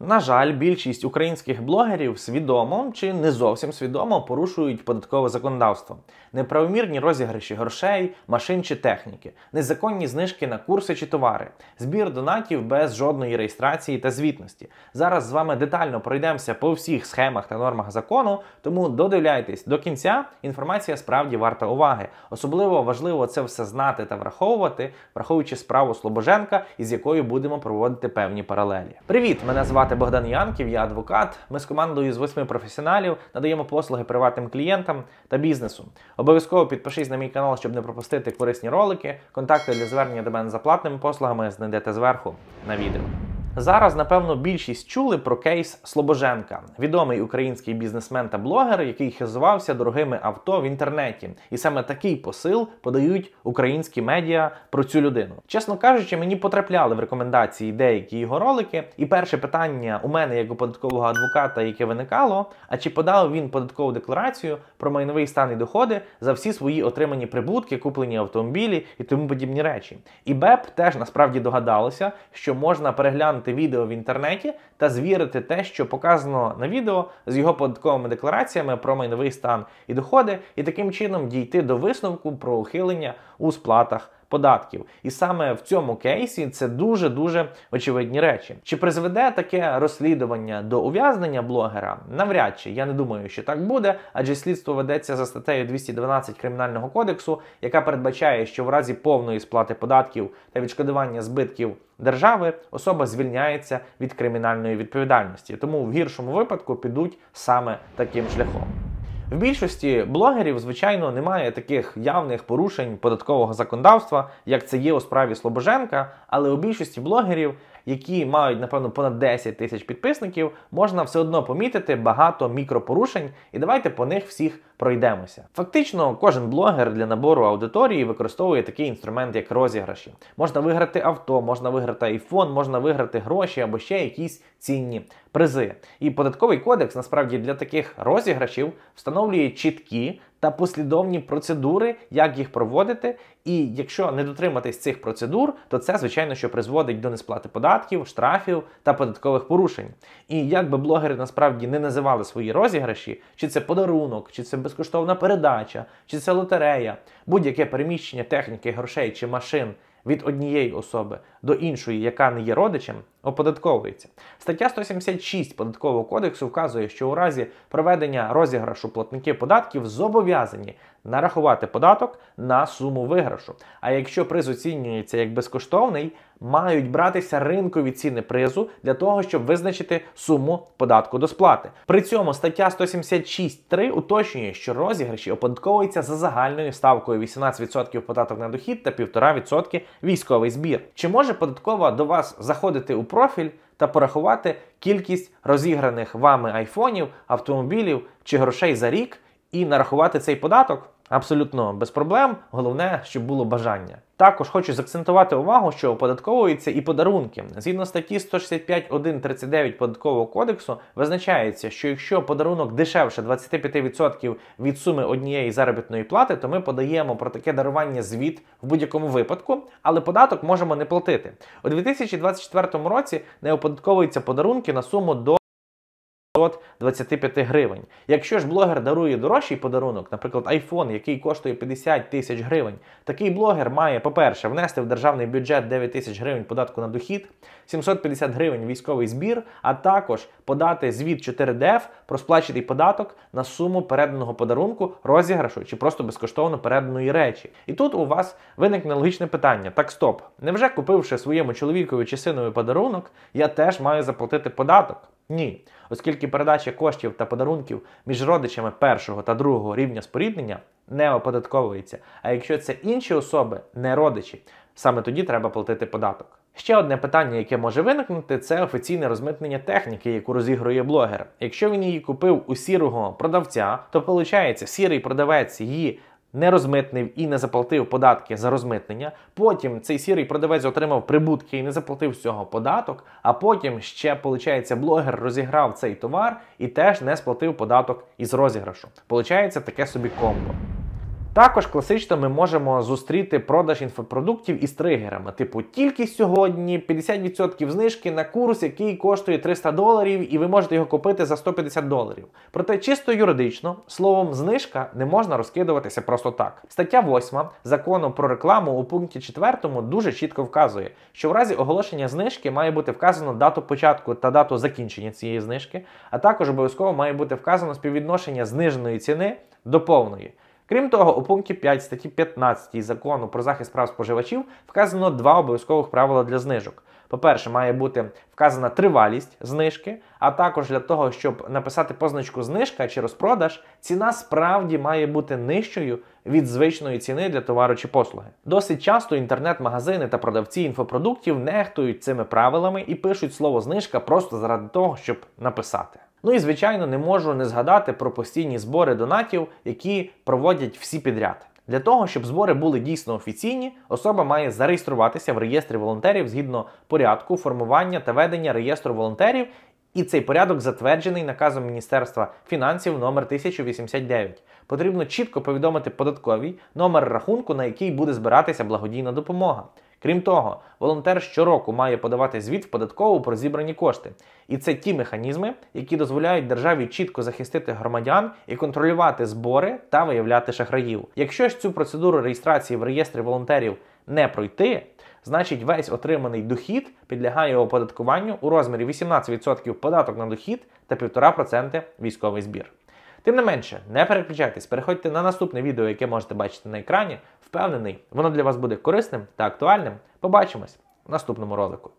На жаль, більшість українських блогерів свідомо чи не зовсім свідомо порушують податкове законодавство неправомірні розіграші грошей, машин чи техніки, незаконні знижки на курси чи товари, збір донатів без жодної реєстрації та звітності. Зараз з вами детально пройдемося по всіх схемах та нормах закону, тому додивляйтесь до кінця. Інформація справді варта уваги. Особливо важливо це все знати та враховувати, враховуючи справу Слобоженка, із якою будемо проводити певні паралелі. Привіт! Мене звати Богдан Янків, я адвокат. Ми з командою з восьми професіоналів надаємо послуги приватним клієнтам та бізнесу. Обов'язково підпишись на мій канал, щоб не пропустити корисні ролики. Контакти для звернення до мене за платними послугами знайдете зверху на відео. Зараз, напевно, більшість чули про кейс Слобоженка, відомий український бізнесмен та блогер, який хизувався дорогими авто в інтернеті. І саме такий посил подають українські медіа про цю людину. Чесно кажучи, мені потрапляли в рекомендації деякі його ролики. І перше питання у мене, як у податкового адвоката, яке виникало: а чи подав він податкову декларацію про майновий стан і доходи за всі свої отримані прибутки, куплені автомобілі і тому подібні речі? І БЕП теж насправді догадалося, що можна переглянути переглянути відео в інтернеті та звірити те, що показано на відео з його податковими деклараціями про майновий стан і доходи, і таким чином дійти до висновку про ухилення у сплатах податків. І саме в цьому кейсі це дуже дуже очевидні речі. Чи призведе таке розслідування до ув'язнення блогера? Навряд чи я не думаю, що так буде, адже слідство ведеться за статтею 212 кримінального кодексу, яка передбачає, що в разі повної сплати податків та відшкодування збитків. Держави особа звільняється від кримінальної відповідальності, тому в гіршому випадку підуть саме таким шляхом. В більшості блогерів, звичайно, немає таких явних порушень податкового законодавства, як це є у справі Слобоженка, але у більшості блогерів, які мають, напевно, понад 10 тисяч підписників, можна все одно помітити багато мікропорушень, і давайте по них всіх пройдемося. Фактично, кожен блогер для набору аудиторії використовує такий інструмент, як розіграші. Можна виграти авто, можна виграти айфон, можна виграти гроші або ще якісь цінні призи. І податковий кодекс насправді для таких розіграшів встановлює чіткі. Та послідовні процедури, як їх проводити, і якщо не дотриматись цих процедур, то це, звичайно, що призводить до несплати податків, штрафів та податкових порушень. І як би блогери насправді не називали свої розіграші, чи це подарунок, чи це безкоштовна передача, чи це лотерея, будь-яке переміщення техніки, грошей чи машин від однієї особи до іншої, яка не є родичем, оподатковується. Стаття 176 податкового кодексу вказує, що у разі проведення розіграшу платники податків зобов'язані нарахувати податок на суму виграшу. А якщо приз оцінюється як безкоштовний, мають братися ринкові ціни призу для того, щоб визначити суму податку до сплати. При цьому стаття 176.3 уточнює, що розіграші оподатковуються за загальною ставкою 18% податок на дохід та 1,5% військовий збір. Чи може податкова до вас заходити у профіль та порахувати кількість розіграних вами айфонів, автомобілів чи грошей за рік і нарахувати цей податок абсолютно без проблем. Головне, щоб було бажання. Також хочу закцентувати увагу, що оподатковуються і подарунки. Згідно статті 165.1.39 податкового кодексу, визначається, що якщо подарунок дешевше 25% від суми однієї заробітної плати, то ми подаємо про таке дарування звіт в будь-якому випадку, але податок можемо не платити. У 2024 році не оподатковуються подарунки на суму до. 25 гривень. Якщо ж блогер дарує дорожчий подарунок, наприклад, iPhone, який коштує 50 тисяч гривень, такий блогер має, по-перше, внести в державний бюджет 9 тисяч гривень податку на дохід. 750 гривень військовий збір, а також подати звіт 4DF про сплачений податок на суму переданого подарунку, розіграшу чи просто безкоштовно переданої речі. І тут у вас виникне логічне питання: так стоп, невже купивши своєму чоловікові чи синові подарунок, я теж маю заплатити податок? Ні, оскільки передача коштів та подарунків між родичами першого та другого рівня споріднення не оподатковується. А якщо це інші особи, не родичі, саме тоді треба платити податок. Ще одне питання, яке може виникнути, це офіційне розмитнення техніки, яку розігрує блогер. Якщо він її купив у сірого продавця, то виходить, сірий продавець її. Не розмитнив і не заплатив податки за розмитнення. Потім цей сірий продавець отримав прибутки і не заплатив цього податок. А потім ще, виходить, блогер розіграв цей товар і теж не сплатив податок із розіграшу. Получається таке собі комбо. Також класично ми можемо зустріти продаж інфопродуктів із тригерами, типу тільки сьогодні 50% знижки на курс, який коштує 300 доларів, і ви можете його купити за 150 доларів. Проте чисто юридично словом знижка не можна розкидуватися просто так. Стаття 8 закону про рекламу у пункті 4 дуже чітко вказує, що в разі оголошення знижки має бути вказано дату початку та дату закінчення цієї знижки, а також обов'язково має бути вказано співвідношення зниженої ціни до повної. Крім того, у пункті 5 статті 15 закону про захист прав споживачів вказано два обов'язкових правила для знижок. По-перше, має бути вказана тривалість знижки, а також для того, щоб написати позначку знижка чи розпродаж, ціна справді має бути нижчою від звичної ціни для товару чи послуги. Досить часто інтернет-магазини та продавці інфопродуктів нехтують цими правилами і пишуть слово знижка просто заради того, щоб написати. Ну і звичайно не можу не згадати про постійні збори донатів, які проводять всі підряд. Для того, щоб збори були дійсно офіційні, особа має зареєструватися в реєстрі волонтерів згідно порядку формування та ведення реєстру волонтерів. І цей порядок затверджений наказом Міністерства фінансів номер 1089. Потрібно чітко повідомити податковій номер рахунку, на який буде збиратися благодійна допомога. Крім того, волонтер щороку має подавати звіт в податкову про зібрані кошти. І це ті механізми, які дозволяють державі чітко захистити громадян і контролювати збори та виявляти шахраїв. Якщо ж цю процедуру реєстрації в реєстрі волонтерів не пройти, значить весь отриманий дохід підлягає оподаткуванню у розмірі 18% податок на дохід та 1,5% військовий збір. Тим не менше, не переключайтесь, переходьте на наступне відео, яке можете бачити на екрані. Впевнений, воно для вас буде корисним та актуальним. Побачимось в наступному ролику.